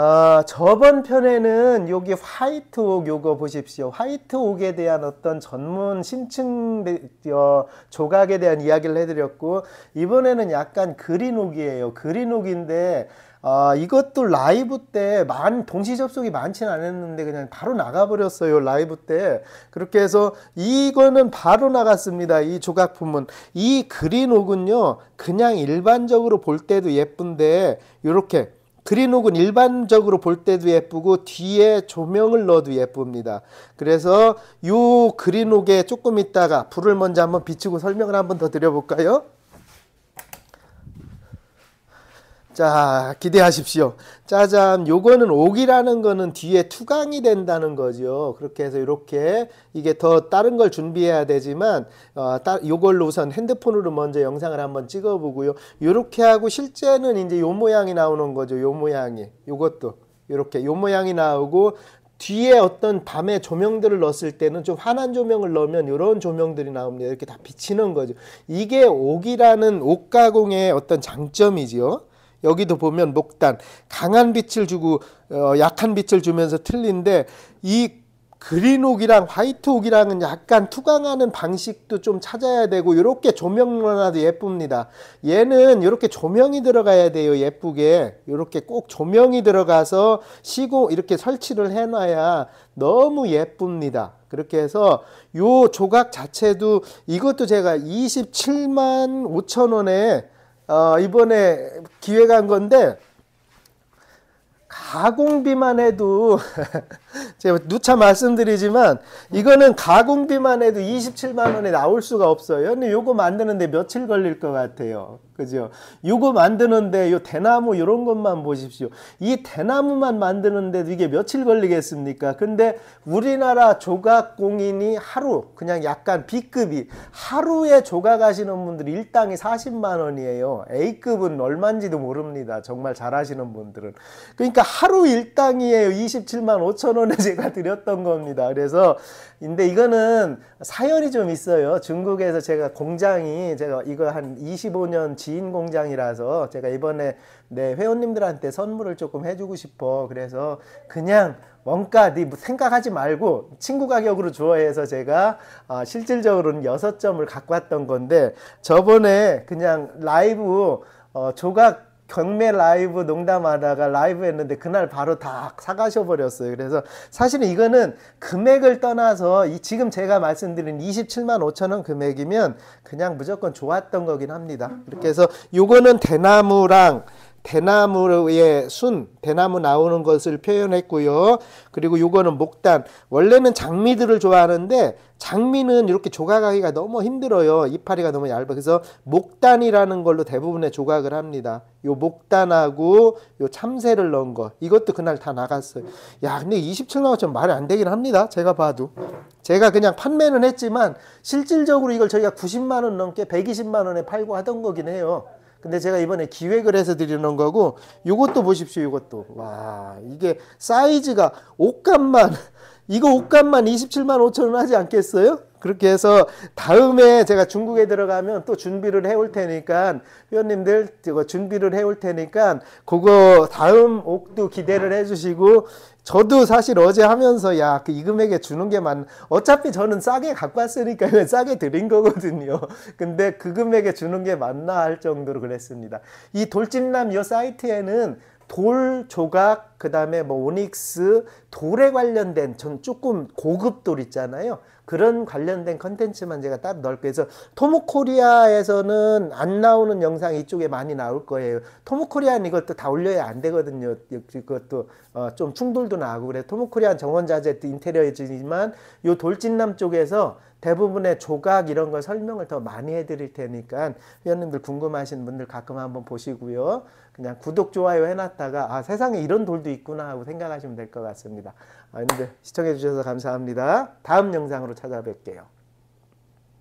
어, 저번 편에는 여기 화이트 옥 요거 보십시오. 화이트 옥에 대한 어떤 전문 심층 어, 조각에 대한 이야기를 해드렸고 이번에는 약간 그린 옥이에요. 그린 옥인데 어, 이것도 라이브 때 만, 동시 접속이 많진 않았는데 그냥 바로 나가버렸어요. 라이브 때. 그렇게 해서 이거는 바로 나갔습니다. 이 조각품은. 이 그린 옥은요. 그냥 일반적으로 볼 때도 예쁜데 이렇게 그린옥은 일반적으로 볼 때도 예쁘고 뒤에 조명을 넣어도 예쁩니다. 그래서 요 그린옥에 조금 있다가 불을 먼저 한번 비추고 설명을 한번 더 드려볼까요? 자, 기대하십시오. 짜잔, 요거는 옥이라는 거는 뒤에 투강이 된다는 거죠. 그렇게 해서 이렇게 이게 더 다른 걸 준비해야 되지만 어, 따, 요걸로 우선 핸드폰으로 먼저 영상을 한번 찍어보고요. 요렇게 하고 실제는 이제 요 모양이 나오는 거죠. 요 모양이. 요것도 요렇게 요 모양이 나오고 뒤에 어떤 밤에 조명들을 넣었을 때는 좀 환한 조명을 넣으면 이런 조명들이 나옵니다. 이렇게 다 비치는 거죠. 이게 옥이라는 옥가공의 어떤 장점이지요. 여기도 보면 목단 강한 빛을 주고 어, 약한 빛을 주면서 틀린데 이 그린옥이랑 화이트옥이랑은 약간 투광하는 방식도 좀 찾아야 되고 이렇게 조명만화도 예쁩니다. 얘는 이렇게 조명이 들어가야 돼요. 예쁘게 이렇게 꼭 조명이 들어가서 시공 이렇게 설치를 해놔야 너무 예쁩니다. 그렇게 해서 요 조각 자체도 이것도 제가 27만 5천 원에 어, 이번에 기획한 건데 가공비만 해도 제가 누차 말씀드리지만 이거는 가공비만 해도 27만 원에 나올 수가 없어요. 근데 요거 만드는데 며칠 걸릴 것 같아요. 그죠? 요거 만드는데 요 대나무 이런 것만 보십시오. 이 대나무만 만드는데도 이게 며칠 걸리겠습니까? 근데 우리나라 조각 공인이 하루 그냥 약간 B급이 하루에 조각하시는 분들이 일당이 40만 원이에요. A급은 얼마인지도 모릅니다. 정말 잘하시는 분들은. 그러니까 하루 일당이에요. 27만 5천 원을 제가 드렸던 겁니다. 그래서 근데 이거는 사연이 좀 있어요. 중국에서 제가 공장이 제가 이거 한 25년 지인 공장이라서 제가 이번에 내 회원님들한테 선물을 조금 해주고 싶어. 그래서 그냥 원가 네 생각하지 말고 친구 가격으로 좋아해서 제가 아, 실질적으로는 6점을 갖고 왔던 건데 저번에 그냥 라이브 어, 조각 경매 라이브 농담하다가 라이브 했는데 그날 바로 다 사가셔 버렸어요. 그래서 사실은 이거는 금액을 떠나서 이 지금 제가 말씀드린 27만 5천 원 금액이면 그냥 무조건 좋았던 거긴 합니다. 이렇게 음. 해서 요거는 대나무랑 대나무의 순, 대나무 나오는 것을 표현했고요. 그리고 이거는 목단. 원래는 장미들을 좋아하는데 장미는 이렇게 조각하기가 너무 힘들어요. 이파리가 너무 얇아. 그래서 목단이라는 걸로 대부분의 조각을 합니다. 요 목단하고 요 참새를 넣은 거. 이것도 그날 다 나갔어요. 야, 근데 27만 원좀 말이 안 되긴 합니다. 제가 봐도. 제가 그냥 판매는 했지만 실질적으로 이걸 저희가 90만 원 넘게 120만 원에 팔고 하던 거긴 해요. 근데 제가 이번에 기획을 해서 드리는 거고 이것도 보십시오 이것도와 이게 사이즈가 옷값만 이거 옷값만 27만 5천원 하지 않겠어요? 그렇게 해서 다음에 제가 중국에 들어가면 또 준비를 해 올 테니까 회원님들 준비를 해 올 테니까 그거 다음 옥도 기대를 해주시고 저도 사실 어제 하면서 야 그이 금액에 주는 게 맞. 어차피 저는 싸게 갖고 왔으니까 싸게 드린 거거든요. 근데 그 금액에 주는 게 맞나 할 정도로 그랬습니다. 이 돌진남 이 사이트에는 돌 조각, 그 다음에 뭐 오닉스, 돌에 관련된 전 조금 고급 돌 있잖아요. 그런 관련된 컨텐츠만 제가 따로 넣을 거예요. 그래서 토모코리아에서는 안 나오는 영상 이쪽에 많이 나올 거예요. 토모코리아는 이것도 다 올려야 안 되거든요. 그것도 어좀 충돌도 나고 그래. 토모코리아 정원자재 인테리어이지만 요 돌진남 쪽에서 대부분의 조각 이런 걸 설명을 더 많이 해드릴 테니까 회원님들 궁금하신 분들 가끔 한번 보시고요. 그냥 구독, 좋아요 해놨다가 아 세상에 이런 돌도 있구나 하고 생각하시면 될 것 같습니다. 아, 여러 시청해주셔서 감사합니다. 다음 영상으로 찾아뵐게요.